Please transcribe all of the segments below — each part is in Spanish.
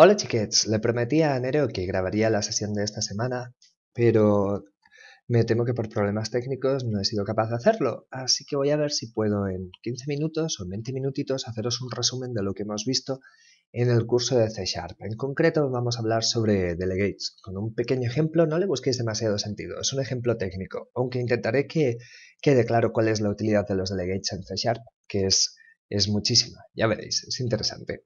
Hola chiquets, le prometí a Enero que grabaría la sesión de esta semana, pero me temo que por problemas técnicos no he sido capaz de hacerlo, así que voy a ver si puedo en 15 minutos o 20 minutitos haceros un resumen de lo que hemos visto en el curso de C Sharp. En concreto vamos a hablar sobre delegates. Con un pequeño ejemplo no le busquéis demasiado sentido, es un ejemplo técnico, aunque intentaré que quede claro cuál es la utilidad de los delegates en C Sharp, que es muchísima, ya veréis, es interesante.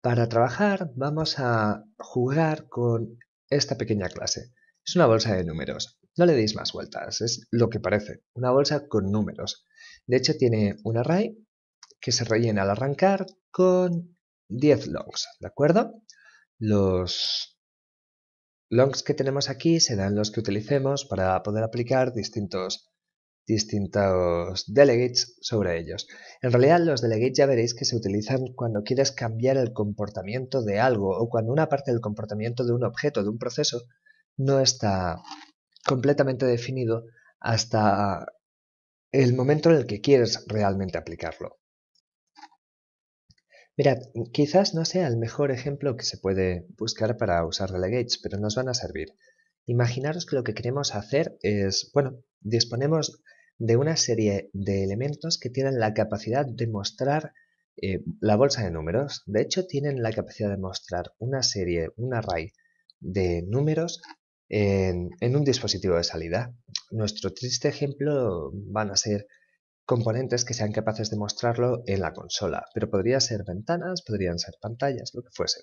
Para trabajar vamos a jugar con esta pequeña clase. Es una bolsa de números. No le deis más vueltas, es lo que parece. Una bolsa con números. De hecho tiene un array que se rellena al arrancar con 10 longs, ¿de acuerdo? Los longs que tenemos aquí serán los que utilicemos para poder aplicar distintos distintos delegates sobre ellos. En realidad los delegates ya veréis que se utilizan cuando quieres cambiar el comportamiento de algo o cuando una parte del comportamiento de un objeto, de un proceso, no está completamente definido hasta el momento en el que quieres realmente aplicarlo. Mirad, quizás no sea el mejor ejemplo que se puede buscar para usar delegates, pero nos van a servir. Imaginaros que lo que queremos hacer es, bueno, disponemos de una serie de elementos que tienen la capacidad de mostrar eh, la bolsa de números. De hecho, tienen la capacidad de mostrar una serie, un array de números en, en, un dispositivo de salida. Nuestro triste ejemplo van a ser componentes que sean capaces de mostrarlo en la consola, pero podría ser ventanas, podrían ser pantallas, lo que fuese.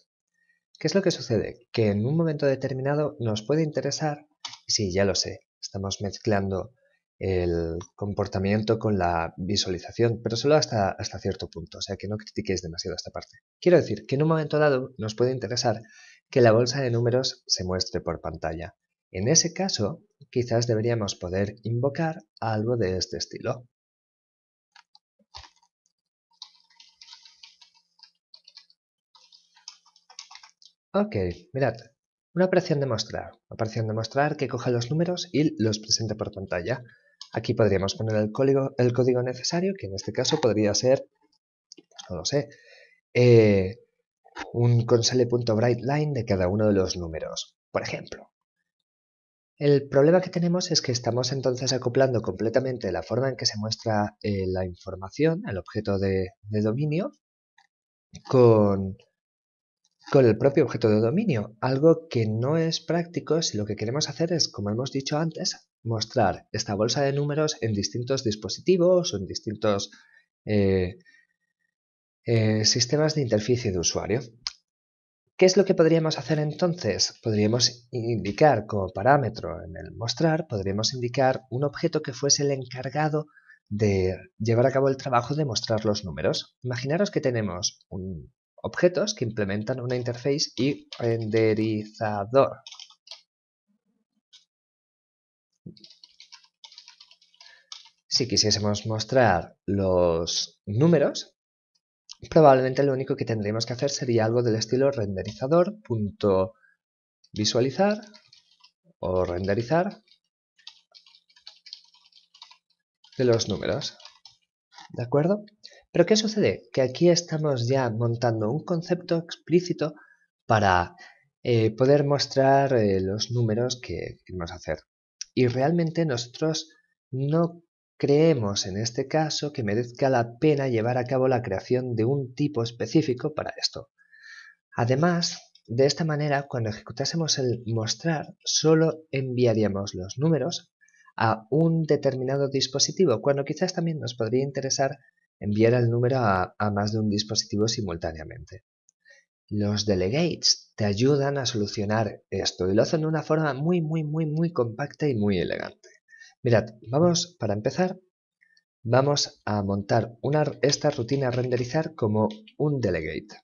¿Qué es lo que sucede? Que en un momento determinado nos puede interesar, sí, ya lo sé, estamos mezclando el comportamiento con la visualización, pero solo hasta, hasta cierto punto, o sea que no critiquéis demasiado esta parte. Quiero decir que en un momento dado nos puede interesar que la bolsa de números se muestre por pantalla. En ese caso, quizás deberíamos poder invocar algo de este estilo. Ok, mirad, una operación de mostrar. una Operación de mostrar que coja los números y los presente por pantalla. Aquí podríamos poner el código, necesario, que en este caso podría ser, no lo sé, eh, un console.brightline de cada uno de los números, por ejemplo. El problema que tenemos es que estamos entonces acoplando completamente la forma en que se muestra eh, la información, el objeto de dominio, con, con el propio objeto de dominio, algo que no es práctico si lo que queremos hacer es, como hemos dicho antes, mostrar esta bolsa de números en distintos dispositivos o en distintos eh, eh, sistemas de interfaz de usuario. ¿Qué es lo que podríamos hacer entonces? Podríamos indicar como parámetro en el mostrar, podríamos indicar un objeto que fuese el encargado de llevar a cabo el trabajo de mostrar los números. Imaginaros que tenemos un objetos que implementan una interface y renderizador. Si quisiésemos mostrar los números, probablemente lo único que tendríamos que hacer sería algo del estilo renderizador.visualizar o renderizar de los números. ¿De acuerdo? Pero ¿qué sucede? Que aquí estamos ya montando un concepto explícito para eh, poder mostrar eh, los números que queremos hacer. Y realmente nosotros no creemos en este caso que merezca la pena llevar a cabo la creación de un tipo específico para esto. Además, de esta manera, cuando ejecutásemos el mostrar, solo enviaríamos los números a un determinado dispositivo, cuando quizás también nos podría interesar enviar el número a, más de un dispositivo simultáneamente. Los delegates te ayudan a solucionar esto y lo hacen de una forma muy, muy, muy, muy compacta y muy elegante. Mirad, vamos, para empezar, vamos a montar esta rutina renderizar como un delegate.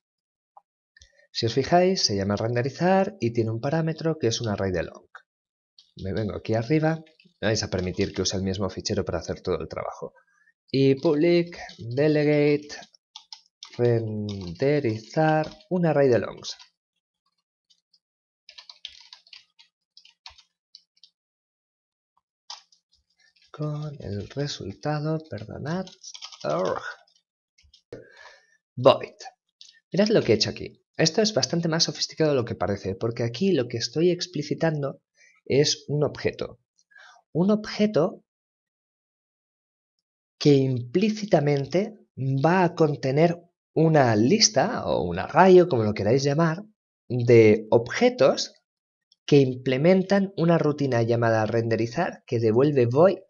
Si os fijáis, se llama renderizar y tiene un parámetro que es un array de long. Me vengo aquí arriba, vais a permitir que use el mismo fichero para hacer todo el trabajo y public delegate renderizar un array de longs. Con el resultado, perdonad, void. Mirad lo que he hecho aquí. Esto es bastante más sofisticado de lo que parece, porque aquí lo que estoy explicitando es un objeto. Un objeto que implícitamente va a contener una lista o un array, como lo queráis llamar, de objetos que implementan una rutina llamada renderizar que devuelve void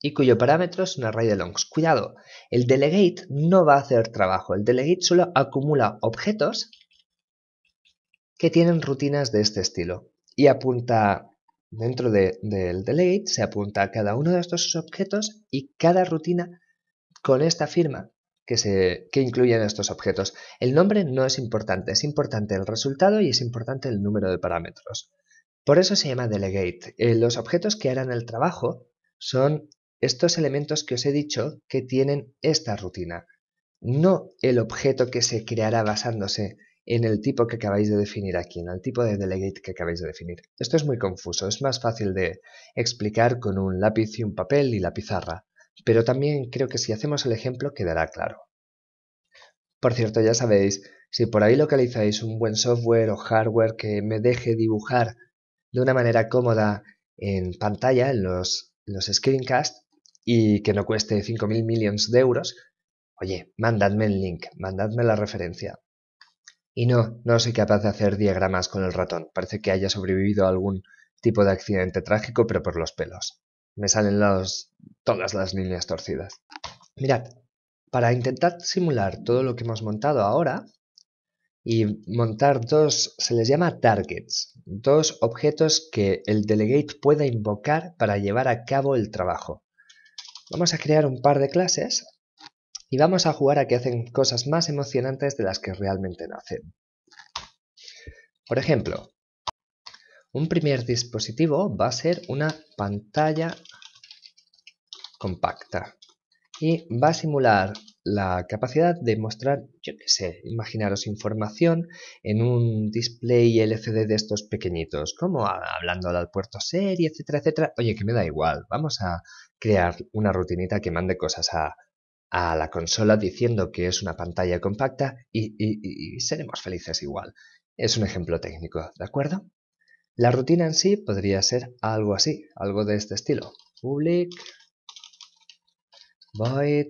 y cuyo parámetro es un array de longs. Cuidado, el delegate no va a hacer trabajo, el delegate solo acumula objetos que tienen rutinas de este estilo y apunta Dentro del delegate se apunta a cada uno de estos objetos y cada rutina con esta firma que, incluyen estos objetos. El nombre no es importante, es importante el resultado y es importante el número de parámetros. Por eso se llama delegate. Eh, los objetos que harán el trabajo son estos elementos que os he dicho que tienen esta rutina, no el objeto que se creará basándose en el tipo que acabáis de definir aquí, en el tipo de delegate que acabáis de definir. Esto es muy confuso, es más fácil de explicar con un lápiz y un papel y la pizarra, pero también creo que si hacemos el ejemplo quedará claro. Por cierto, ya sabéis, si por ahí localizáis un buen software o hardware que me deje dibujar de una manera cómoda en pantalla, en los, screencasts, y que no cueste 5.000 millones de euros, oye, mandadme el link, mandadme la referencia. Y no, no soy capaz de hacer diagramas con el ratón. Parece que haya sobrevivido a algún tipo de accidente trágico, pero por los pelos. Me salen todas las líneas torcidas. Mirad, para intentar simular todo lo que hemos montado ahora y montar dos, se les llama targets, dos objetos que el delegate pueda invocar para llevar a cabo el trabajo. Vamos a crear un par de clases y vamos a jugar a que hacen cosas más emocionantes de las que realmente nacen. hacen. Por ejemplo, un primer dispositivo va a ser una pantalla compacta y va a simular la capacidad de mostrar, yo qué sé, imaginaros información en un display LCD de estos pequeñitos, como hablando al puerto serie, etcétera, etcétera. Oye, que me da igual, vamos a crear una rutinita que mande cosas a a la consola diciendo que es una pantalla compacta y, seremos felices igual. Es un ejemplo técnico, ¿de acuerdo? La rutina en sí podría ser algo así, algo de este estilo. Public void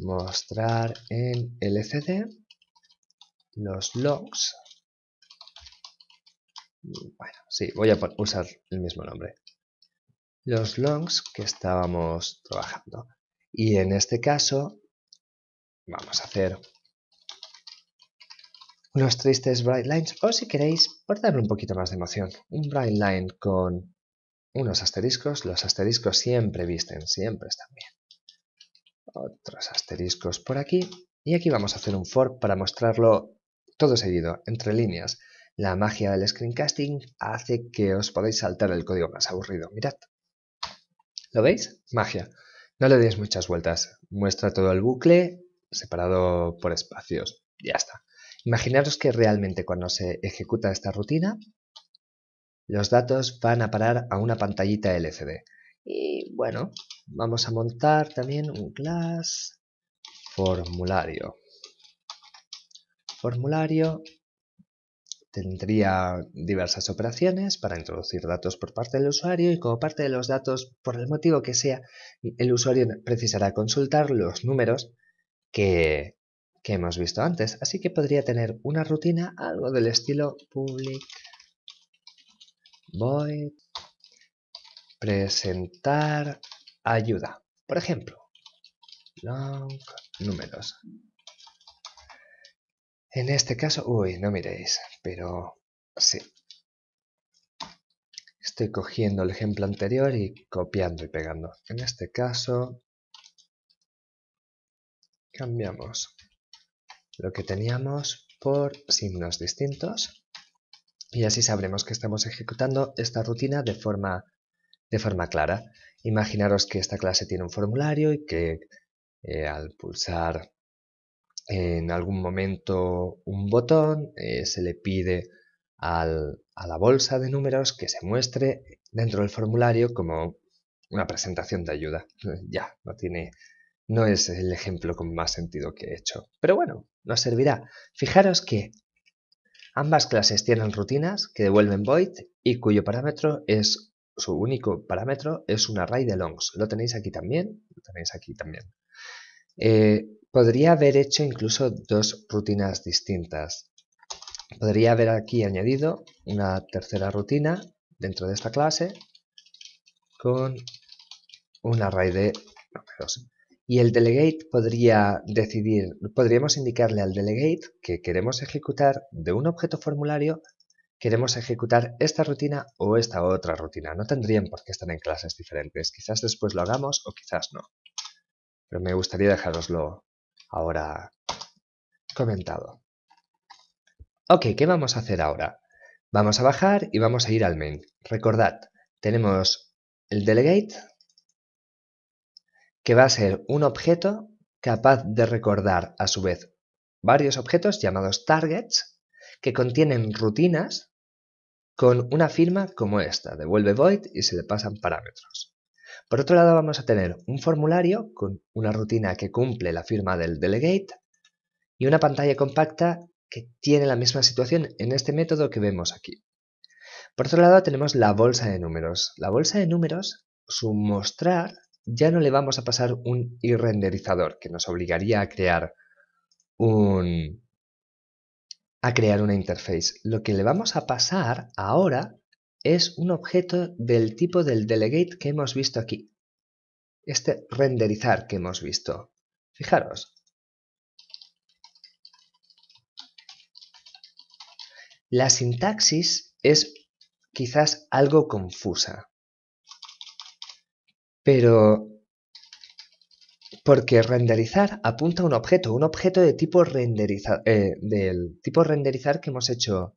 mostrar en LCD los logs. Bueno, sí, voy a usar el mismo nombre. Los logs que estábamos trabajando. Y en este caso vamos a hacer unos tristes bright lines o si queréis, por darle un poquito más de emoción, un bright line con unos asteriscos. Los asteriscos siempre visten, siempre están bien. Otros asteriscos por aquí. Y aquí vamos a hacer un for para mostrarlo todo seguido, entre líneas. La magia del screencasting hace que os podáis saltar el código más aburrido. Mirad. ¿Lo veis? Magia. No le des muchas vueltas. Muestra todo el bucle separado por espacios. Ya está. Imaginaros que realmente cuando se ejecuta esta rutina, los datos van a parar a una pantallita LCD. Y bueno, vamos a montar también un class formulario. Formulario tendría diversas operaciones para introducir datos por parte del usuario y como parte de los datos, por el motivo que sea, el usuario precisará consultar los números que, hemos visto antes. Así que podría tener una rutina algo del estilo public void presentar ayuda. Por ejemplo, long números. En este caso, uy, no miréis, pero sí. Estoy cogiendo el ejemplo anterior y copiando y pegando. En este caso, cambiamos lo que teníamos por signos distintos y así sabremos que estamos ejecutando esta rutina de forma, de forma clara. Imaginaros que esta clase tiene un formulario y que eh, al pulsar en algún momento un botón, eh, se le pide a la bolsa de números que se muestre dentro del formulario como una presentación de ayuda. Ya, no tiene, no es el ejemplo con más sentido que he hecho. Pero bueno, nos servirá. Fijaros que ambas clases tienen rutinas que devuelven void y cuyo parámetro es, su único parámetro es un array de longs. Lo tenéis aquí también, lo tenéis aquí también. Eh, Podría haber hecho incluso dos rutinas distintas. Podría haber aquí añadido una tercera rutina dentro de esta clase con un array de números. Y el delegate podría decidir, podríamos indicarle al delegate que queremos ejecutar de un objeto formulario, queremos ejecutar esta rutina o esta otra rutina. No tendrían por qué estar en clases diferentes. Quizás después lo hagamos o quizás no. Pero me gustaría dejároslo ahora comentado. Ok, ¿qué vamos a hacer ahora? Vamos a bajar y vamos a ir al main. Recordad, tenemos el delegate, que va a ser un objeto capaz de recordar a su vez varios objetos llamados targets que contienen rutinas con una firma como esta. Devuelve void y se le pasan parámetros. Por otro lado, vamos a tener un formulario con una rutina que cumple la firma del delegate y una pantalla compacta que tiene la misma situación en este método que vemos aquí. Por otro lado, tenemos la bolsa de números. La bolsa de números, su mostrar, ya no le vamos a pasar un irrenderizador que nos obligaría a crear un a crear una interface. Lo que le vamos a pasar ahora es un objeto del tipo del delegate que hemos visto aquí. Este renderizar que hemos visto. Fijaros. La sintaxis es quizás algo confusa. Pero... Porque renderizar apunta a un objeto, un objeto de tipo eh, del tipo renderizar que hemos hecho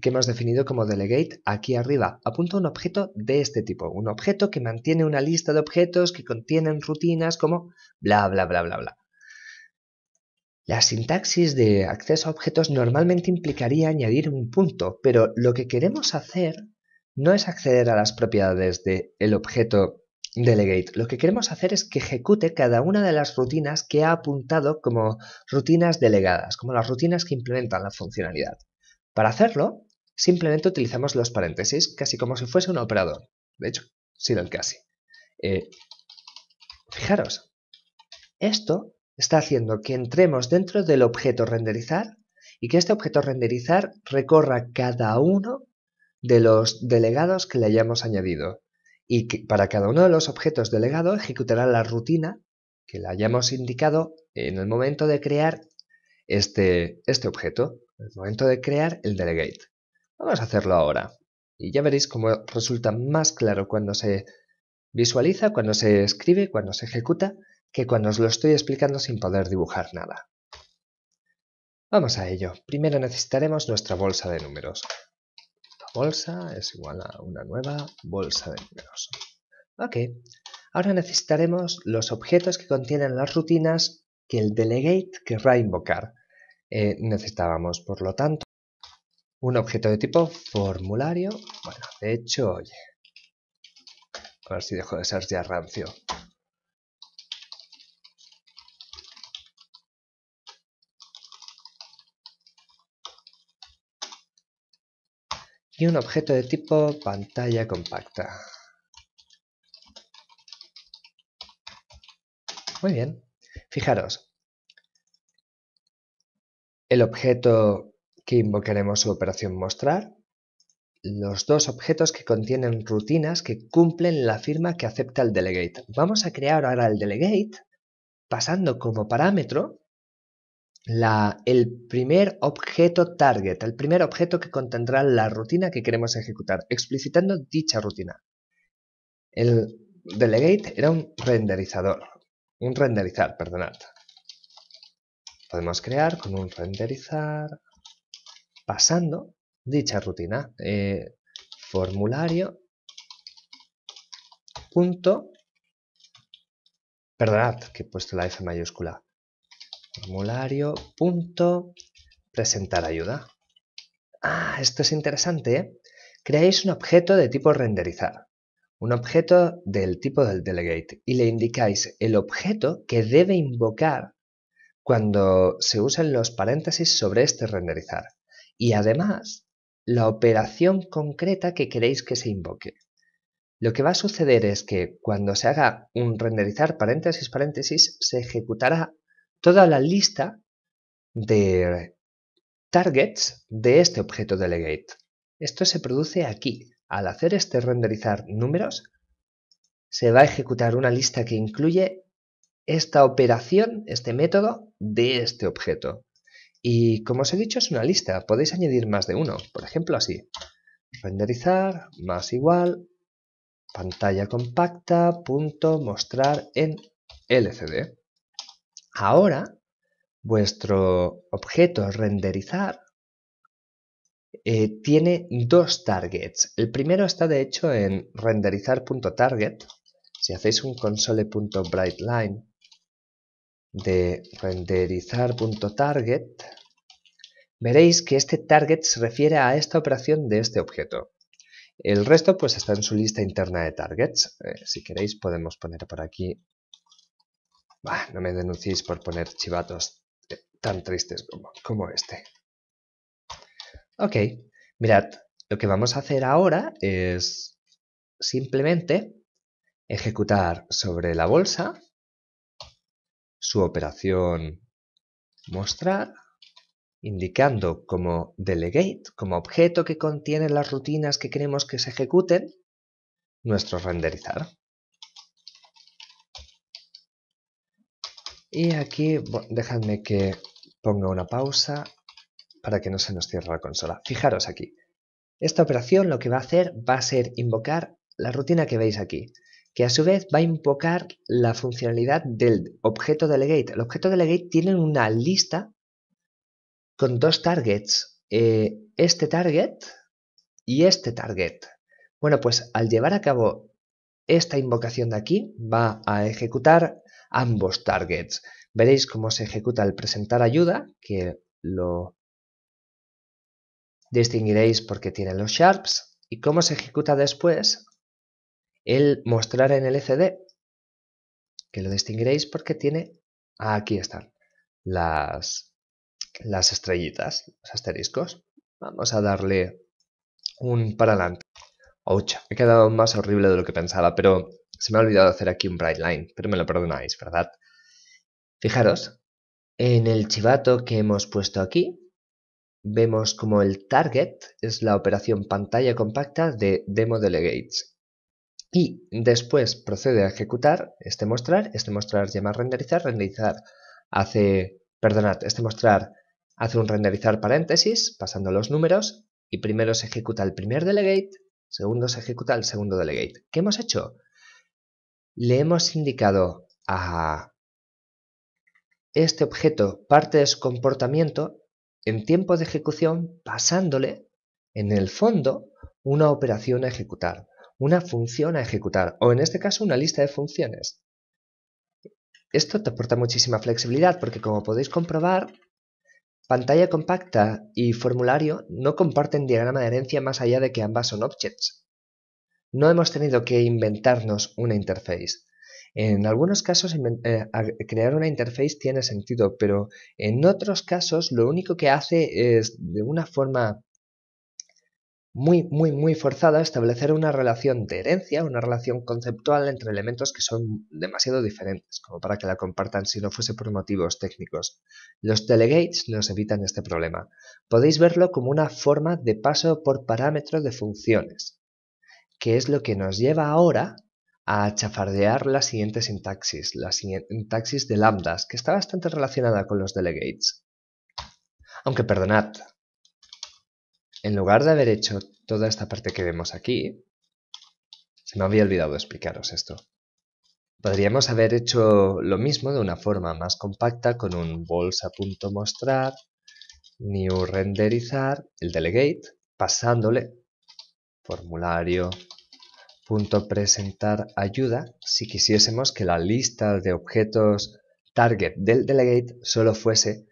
que hemos definido como delegate aquí arriba. Apunta un objeto de este tipo, un objeto que mantiene una lista de objetos que contienen rutinas como bla, bla, bla, bla, bla. La sintaxis de acceso a objetos normalmente implicaría añadir un punto, pero lo que queremos hacer no es acceder a las propiedades del objeto delegate. Lo que queremos hacer es que ejecute cada una de las rutinas que ha apuntado como rutinas delegadas, como las rutinas que implementan la funcionalidad. Para hacerlo, simplemente utilizamos los paréntesis casi como si fuese un operador. De hecho, sin el casi. fijaros, esto está haciendo que entremos dentro del objeto renderizar y que este objeto renderizar recorra cada uno de los delegados que le hayamos añadido. Y que para cada uno de los objetos delegados ejecutará la rutina que le hayamos indicado en el momento de crear este, este objeto el momento de crear el delegate. Vamos a hacerlo ahora. Y ya veréis cómo resulta más claro cuando se visualiza, cuando se escribe, cuando se ejecuta, que cuando os lo estoy explicando sin poder dibujar nada. Vamos a ello. Primero necesitaremos nuestra bolsa de números. La bolsa es igual a una nueva bolsa de números. Ok. Ahora necesitaremos los objetos que contienen las rutinas que el delegate querrá invocar. Eh, necesitábamos, por lo tanto, un objeto de tipo formulario. Bueno, de hecho, oye, a ver si dejo de ser ya rancio. Y un objeto de tipo pantalla compacta. Muy bien. Fijaros, el objeto que invocaremos su operación mostrar, los dos objetos que contienen rutinas que cumplen la firma que acepta el delegate. Vamos a crear ahora el delegate pasando como parámetro la, el primer objeto target, el primer objeto que contendrá la rutina que queremos ejecutar, explicitando dicha rutina. El delegate era un renderizador, un renderizar, perdonad, Podemos crear con un renderizar pasando dicha rutina. Eh, formulario punto perdonad que he puesto la F mayúscula formulario punto presentar ayuda ah, esto es interesante ¿eh? creáis un objeto de tipo renderizar un objeto del tipo del delegate y le indicáis el objeto que debe invocar cuando se usen los paréntesis sobre este renderizar y además la operación concreta que queréis que se invoque. Lo que va a suceder es que cuando se haga un renderizar paréntesis paréntesis se ejecutará toda la lista de targets de este objeto delegate. Esto se produce aquí. Al hacer este renderizar números se va a ejecutar una lista que incluye esta operación, este método de este objeto. Y como os he dicho, es una lista. Podéis añadir más de uno. Por ejemplo, así. Renderizar, más igual, pantalla compacta, punto, mostrar en LCD. Ahora, vuestro objeto renderizar eh, tiene dos targets. El primero está de hecho en renderizar.target. Si hacéis un console.brightline de renderizar.target, veréis que este target se refiere a esta operación de este objeto. El resto pues está en su lista interna de targets. Eh, si queréis podemos poner por aquí... no me denunciéis por poner chivatos eh, tan tristes como este. Ok, mirad, lo que vamos a hacer ahora es simplemente ejecutar sobre la bolsa su operación mostrar, indicando como delegate, como objeto que contiene las rutinas que queremos que se ejecuten, nuestro renderizar. Y aquí, déjame que ponga una pausa para que no se nos cierre la consola. Fijaros aquí. Esta operación lo que va a hacer va a ser invocar la rutina que veis aquí que a su vez va a invocar la funcionalidad del objeto delegate. El objeto delegate tiene una lista con dos targets, eh, este target y este target. Bueno, pues al llevar a cabo esta invocación de aquí, va a ejecutar ambos targets. Veréis cómo se ejecuta el presentar ayuda, que lo distinguiréis porque tiene los sharps, y cómo se ejecuta después el mostrar en el LCD, que lo distinguiréis porque tiene, aquí están, las, las estrellitas, los asteriscos. Vamos a darle un para adelante. Me he quedado más horrible de lo que pensaba, pero se me ha olvidado hacer aquí un bright line, pero me lo perdonáis, ¿verdad? Fijaros, en el chivato que hemos puesto aquí, vemos como el target es la operación pantalla compacta de Demo Delegates, y después procede a ejecutar este mostrar, este mostrar llama renderizar, renderizar hace, perdonad, este mostrar hace un renderizar paréntesis pasando los números y primero se ejecuta el primer delegate, segundo se ejecuta el segundo delegate. ¿Qué hemos hecho? Le hemos indicado a este objeto parte de comportamiento en tiempo de ejecución pasándole en el fondo una operación a ejecutar una función a ejecutar o en este caso una lista de funciones. Esto te aporta muchísima flexibilidad porque como podéis comprobar, pantalla compacta y formulario no comparten diagrama de herencia más allá de que ambas son objects. No hemos tenido que inventarnos una interface. En algunos casos eh, crear una interface tiene sentido, pero en otros casos lo único que hace es de una forma muy, muy, muy forzada establecer una relación de herencia, una relación conceptual entre elementos que son demasiado diferentes, como para que la compartan si no fuese por motivos técnicos. Los delegates nos evitan este problema. Podéis verlo como una forma de paso por parámetro de funciones, que es lo que nos lleva ahora a chafardear la siguiente sintaxis, la sintaxis de lambdas, que está bastante relacionada con los delegates. Aunque perdonad, en lugar de haber hecho toda esta parte que vemos aquí, se me había olvidado explicaros esto. Podríamos haber hecho lo mismo de una forma más compacta con un bolsa.mostrar, new renderizar, el delegate, pasándole formulario.presentar ayuda si quisiésemos que la lista de objetos target del delegate solo fuese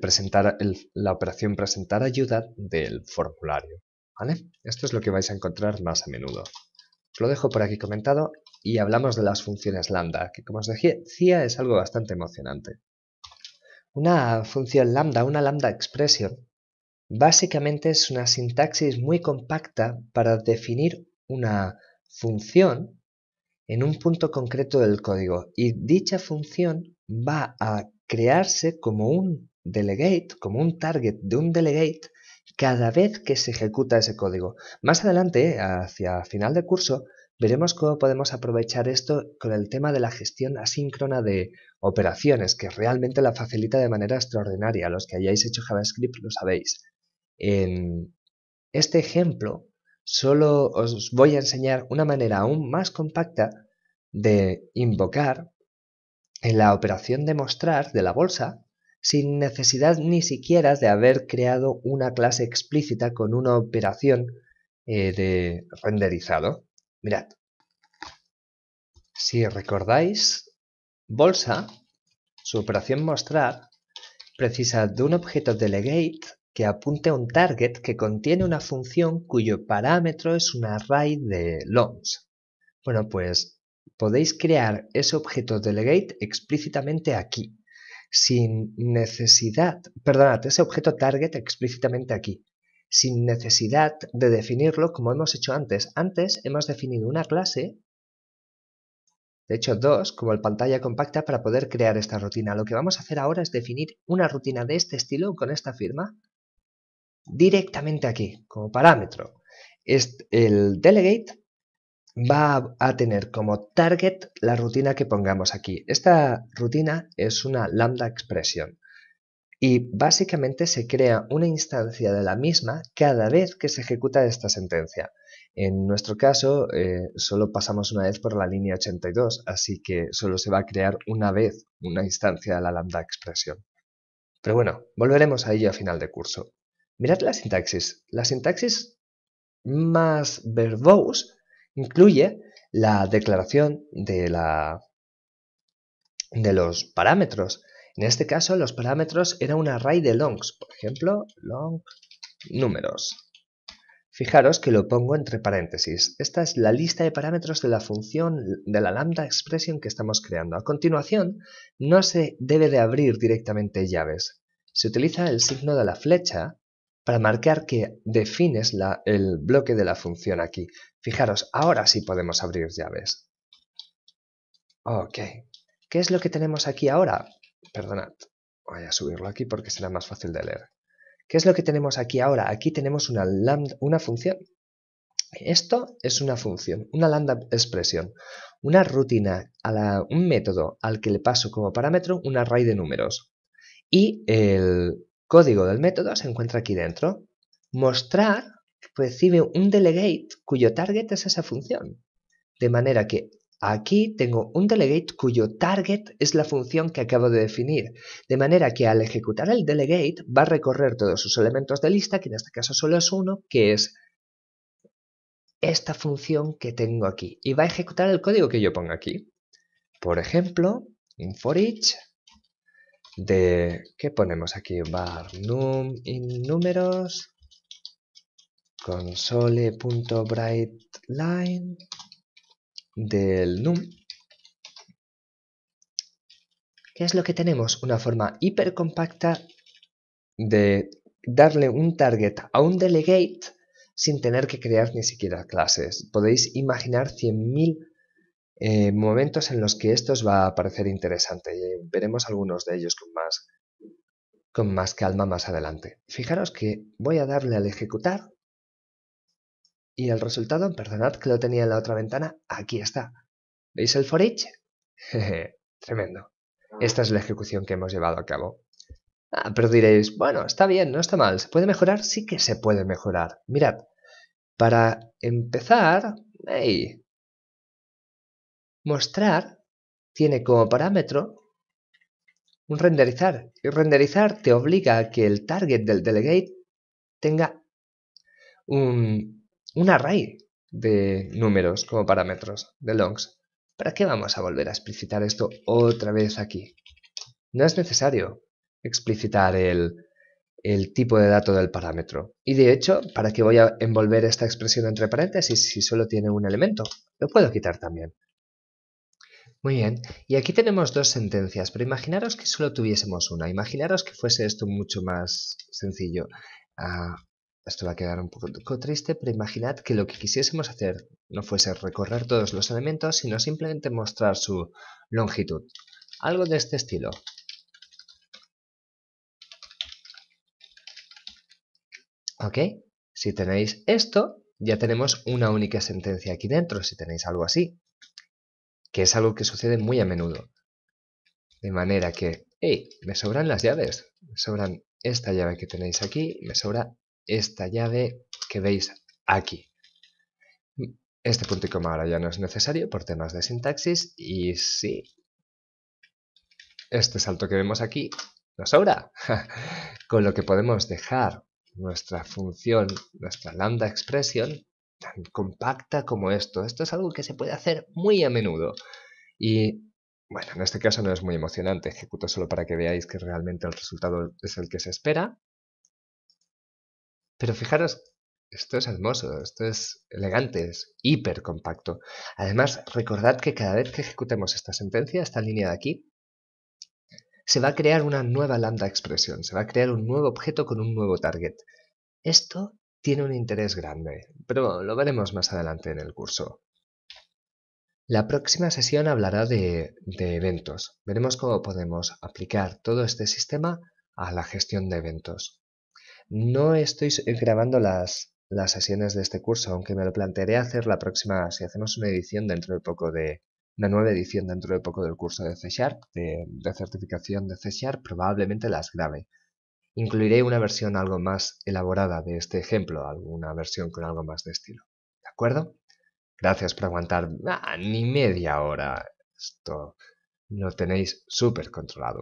presentar, la operación presentar ayuda del formulario. ¿Vale? Esto es lo que vais a encontrar más a menudo. Os lo dejo por aquí comentado y hablamos de las funciones lambda, que como os decía es algo bastante emocionante. Una función lambda, una lambda expression, básicamente es una sintaxis muy compacta para definir una función en un punto concreto del código y dicha función va a crearse como un delegate, como un target de un delegate, cada vez que se ejecuta ese código. Más adelante, hacia final de curso, veremos cómo podemos aprovechar esto con el tema de la gestión asíncrona de operaciones, que realmente la facilita de manera extraordinaria. Los que hayáis hecho JavaScript lo sabéis. En este ejemplo, solo os voy a enseñar una manera aún más compacta de invocar en la operación de mostrar de la bolsa sin necesidad ni siquiera de haber creado una clase explícita con una operación eh, de renderizado. Mirad, si recordáis, bolsa, su operación mostrar, precisa de un objeto delegate que apunte a un target que contiene una función cuyo parámetro es un array de longs. Bueno, pues podéis crear ese objeto delegate explícitamente aquí sin necesidad, perdonad, ese objeto target explícitamente aquí, sin necesidad de definirlo como hemos hecho antes. Antes hemos definido una clase, de hecho dos, como el pantalla compacta para poder crear esta rutina. Lo que vamos a hacer ahora es definir una rutina de este estilo con esta firma directamente aquí, como parámetro. Es el delegate va a tener como target la rutina que pongamos aquí. Esta rutina es una lambda expresión. y básicamente se crea una instancia de la misma cada vez que se ejecuta esta sentencia. En nuestro caso eh, solo pasamos una vez por la línea 82, así que solo se va a crear una vez una instancia de la lambda expresión. Pero bueno, volveremos a ello a final de curso. Mirad la sintaxis. La sintaxis más verbose Incluye la declaración de, la, de los parámetros. En este caso, los parámetros era un array de longs. Por ejemplo, long números. Fijaros que lo pongo entre paréntesis. Esta es la lista de parámetros de la función de la lambda expression que estamos creando. A continuación, no se debe de abrir directamente llaves. Se utiliza el signo de la flecha para marcar que defines el bloque de la función aquí. Fijaros, ahora sí podemos abrir llaves. Ok. ¿Qué es lo que tenemos aquí ahora? Perdonad, voy a subirlo aquí porque será más fácil de leer. ¿Qué es lo que tenemos aquí ahora? Aquí tenemos una, lambda, una función. Esto es una función, una lambda expresión, una rutina, a un método al que le paso como parámetro un array de números. Y el código del método se encuentra aquí dentro. Mostrar recibe un delegate cuyo target es esa función. De manera que aquí tengo un delegate cuyo target es la función que acabo de definir. De manera que al ejecutar el delegate va a recorrer todos sus elementos de lista, que en este caso solo es uno, que es esta función que tengo aquí. Y va a ejecutar el código que yo ponga aquí. Por ejemplo, un for each de... ¿Qué ponemos aquí? Var num in números console.brightline del num. ¿Qué es lo que tenemos? Una forma hiper compacta de darle un target a un delegate sin tener que crear ni siquiera clases. Podéis imaginar 100.000 eh, momentos en los que esto os va a parecer interesante. veremos algunos de ellos con más, con más calma más adelante. Fijaros que voy a darle al ejecutar y el resultado, perdonad que lo tenía en la otra ventana, aquí está. ¿Veis el for tremendo. Esta es la ejecución que hemos llevado a cabo. Ah, pero diréis, bueno, está bien, no está mal, ¿se puede mejorar? Sí que se puede mejorar. Mirad, para empezar, mostrar tiene como parámetro un renderizar. Y renderizar te obliga a que el target del delegate tenga un, un array de números como parámetros, de longs. ¿Para qué vamos a volver a explicitar esto otra vez aquí? No es necesario explicitar el, tipo de dato del parámetro. Y de hecho, ¿para qué voy a envolver esta expresión entre paréntesis si solo tiene un elemento? Lo puedo quitar también. Muy bien, y aquí tenemos dos sentencias, pero imaginaros que solo tuviésemos una, imaginaros que fuese esto mucho más sencillo. Ah, esto va a quedar un poco triste, pero imaginad que lo que quisiésemos hacer no fuese recorrer todos los elementos, sino simplemente mostrar su longitud. Algo de este estilo. ¿Ok? Si tenéis esto, ya tenemos una única sentencia aquí dentro, si tenéis algo así. Que es algo que sucede muy a menudo. De manera que, hey, me sobran las llaves. Me sobran esta llave que tenéis aquí, me sobra esta llave que veis aquí. Este punto y coma ahora ya no es necesario por temas de sintaxis y sí, este salto que vemos aquí nos sobra, con lo que podemos dejar nuestra función, nuestra lambda expresión tan compacta como esto. Esto es algo que se puede hacer muy a menudo y bueno, en este caso no es muy emocionante, ejecuto solo para que veáis que realmente el resultado es el que se espera pero fijaros, esto es hermoso, esto es elegante, es hiper compacto. Además, recordad que cada vez que ejecutemos esta sentencia, esta línea de aquí, se va a crear una nueva lambda expresión, se va a crear un nuevo objeto con un nuevo target. Esto tiene un interés grande, pero lo veremos más adelante en el curso. La próxima sesión hablará de, de eventos. Veremos cómo podemos aplicar todo este sistema a la gestión de eventos. No estoy eh, grabando las, las sesiones de este curso, aunque me lo plantearé hacer la próxima, si hacemos una edición dentro de poco de, una nueva edición dentro de poco del curso de C Sharp, de, certificación de C Sharp, probablemente las grabe. Incluiré una versión algo más elaborada de este ejemplo, alguna versión con algo más de estilo. ¿De acuerdo? Gracias por aguantar ah, ni media hora. Esto lo tenéis súper controlado.